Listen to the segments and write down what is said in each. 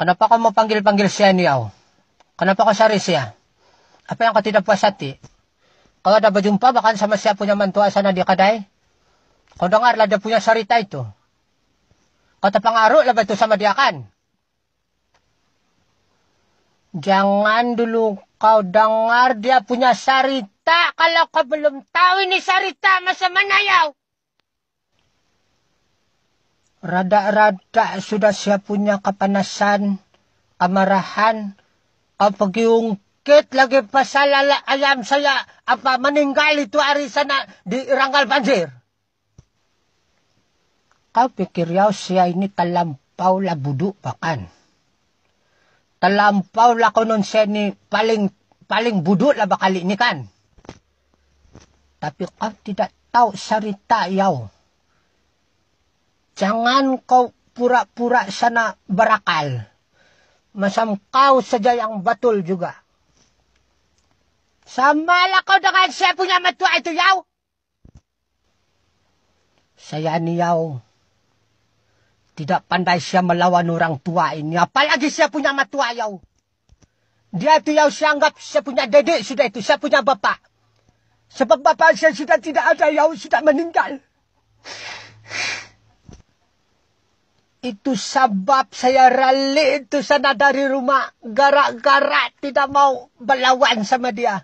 Kenapa kamu panggil-panggil siya niyaw? Kenapa kau cari saya? Apa yang kau tidak puas hati? Kalau ada berjumpa bahkan sama siapa punya mantua sana di kadai, kau dengarlah dia punya cerita itu. Kau terpengaruh lah betul sama dia kan? Jangan dulu kau dengar dia punya cerita kalau kau belum tahu ini cerita masa mana yau. Rada-rada sudah siap punya kapanasan, amarahan, apagiungkit lagi pasalala alam saya apa meninggal itu hari sana di Ranggal Panjir. Kau pikir yaw siya ini terlampau la buduk bahkan. Terlampau la konon siya ini paling paling buduk lah bakal ini kan. Tapi kau tidak tahu ya yaw. Jangan kau pura-pura sana berakal. Masam kau saja yang betul juga. Sama lah kau dengan saya punya metua itu, Yau. Saya ni, Yau. Tidak pandai saya melawan orang tua ini. Apalagi saya punya metua, Yau. Dia itu yau saya anggap saya punya dedek sudah itu. Saya punya bapak. Sebab bapak saya sudah tidak ada, Yau. Sudah meninggal. Itu sebab saya ralik itu sana dari rumah. Gara-gara tidak mau berlawan sama dia.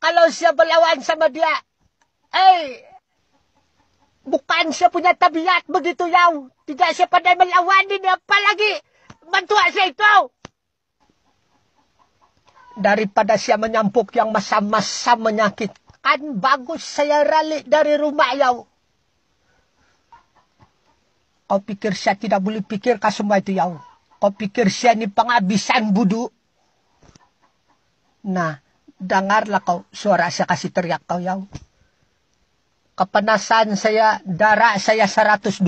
Kalau saya berlawan sama dia. Hei. Eh, bukan saya punya tabiat begitu yau. Tidak saya pandai melawan ini. Apalagi mentua saya itu. Daripada saya menyampuk yang masa-masa menyakitkan. Bagus saya ralik dari rumah yau. Kau pikir saya tidak boleh kau semua itu ya? Kau pikir saya ini penghabisan budu? Nah, dengarlah kau suara saya kasih teriak kau ya. Kepanasan saya, darah saya 120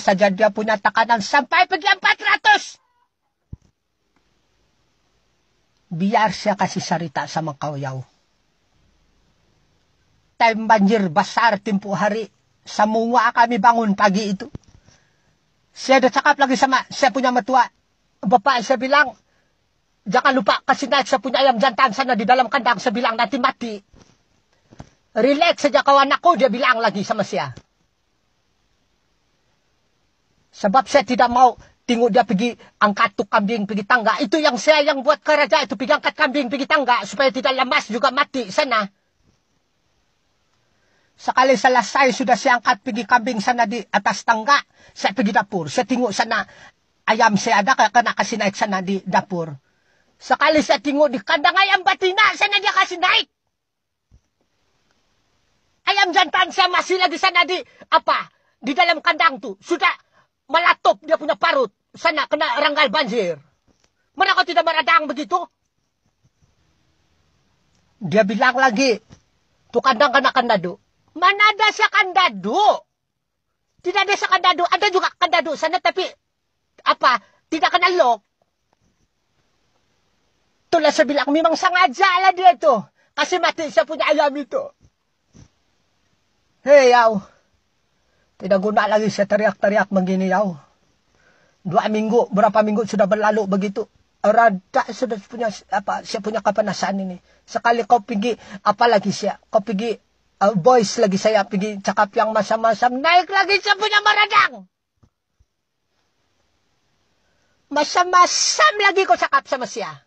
saja dia punya tekanan sampai pergi 400. Biar saya kasih cerita sama kau ya. Time banjir besar tempuh hari. Semua kami bangun pagi itu. Saya ada cakap lagi sama saya punya mertua. Bapak saya bilang, jangan lupa kasih naik saya punya ayam jantan sana di dalam kandang. Saya bilang nanti mati. Relax saja kawan aku dia bilang lagi sama saya. Sebab saya tidak mau tengok dia pergi angkat tu kambing pergi tangga. Itu yang saya yang buat kerja itu pergi angkat kambing pergi tangga supaya tidak lemas juga mati sana sakali sa lasay sudah siangkat pigi kambing sana di atas tangga sa pigi dapur sa tingo sana ayam saya ada kaya kena kasi naik sana di dapur sakali sa tingo di kandang ayam batina sana dia kasi naik. ayam jantan saya masih lagi sana di apa di dalam kandang tu sudah melatop dia punya parut sana kena ranggal banjir mana kau tidak meradang begitu dia bilang lagi tu kandang kena kandang Mana ada akan dadu? Tidak ada akan dadu. Ada juga akan dadu sana tapi apa? Tidak kena lok. tulah saya bilang memang sengaja lah dia tu. Kasi mati saya punya ayam itu. Hei, yaw. Tidak guna lagi saya teriak-teriak begini, yaw. Dua minggu, berapa minggu sudah berlalu begitu. Rada sudah punya apa saya punya kepanasan ini. Sekali kau pergi, apalagi saya, kau pergi Oh, boys, lagi saya pergi cakap yang masam-masam. Naik lagi saya punya maradang. Masam-masam lagi kau cakap sama siapa?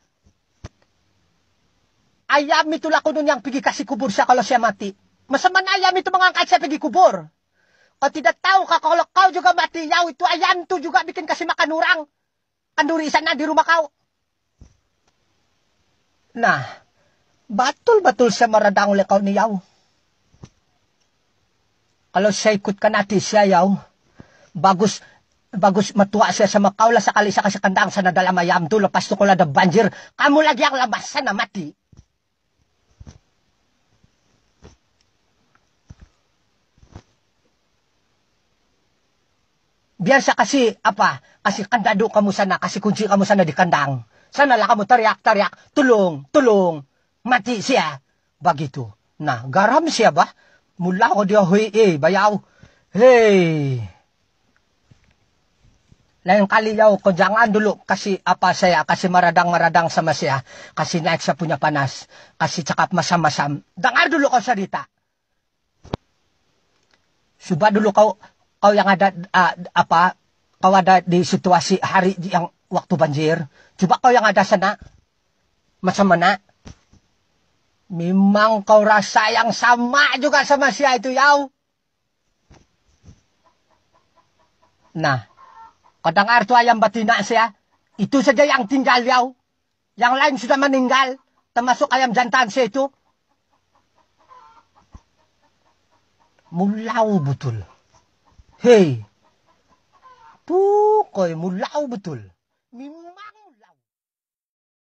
Ayam laku nun yang pergi kasih kubur saya kalau saya mati. Masaman ayam itu mengangkat saya pergi kubur. Kau tidak tahu kak kalau kau juga mati, yau itu ayam itu juga bikin kasih makan orang. Kanduri sana di rumah kau. Nah, batul-batul saya maradang oleh kau ni yau kalau siya ikutkan natin siya yaw, bagus bagus matua siya sa makaula sa kalisa kasi sana dalam ayam tu, lepas tu kula da banjir kamu lagi ang labas sana mati Biasa sa kasi apa kasi kandado kamu sana kasi kunci kamu sana di kandang sana lah kamu teriak-teriak, tulung, tulung, mati siya begitu. Nah garam siya bah? mula ko dia hui e eh, bayaw. hei Lain kali yaw ko jangan dulu kasih apa saya kasih maradang-maradang sama saya kasih naik sa punya panas kasih cakap masam-masam. dengar dulu ko cerita Suba dulu kau kau yang ada uh, apa kau ada di situasi hari yang waktu banjir. Coba kau yang ada sana. macam mana? Memang kau rasa yang sama juga sama si itu yau. Nah, kadang air ayam betina saya, itu saja yang tinggal yau. Yang lain sudah meninggal, termasuk ayam jantan saya itu. Mulau betul. Hei, tuh kau mulau betul.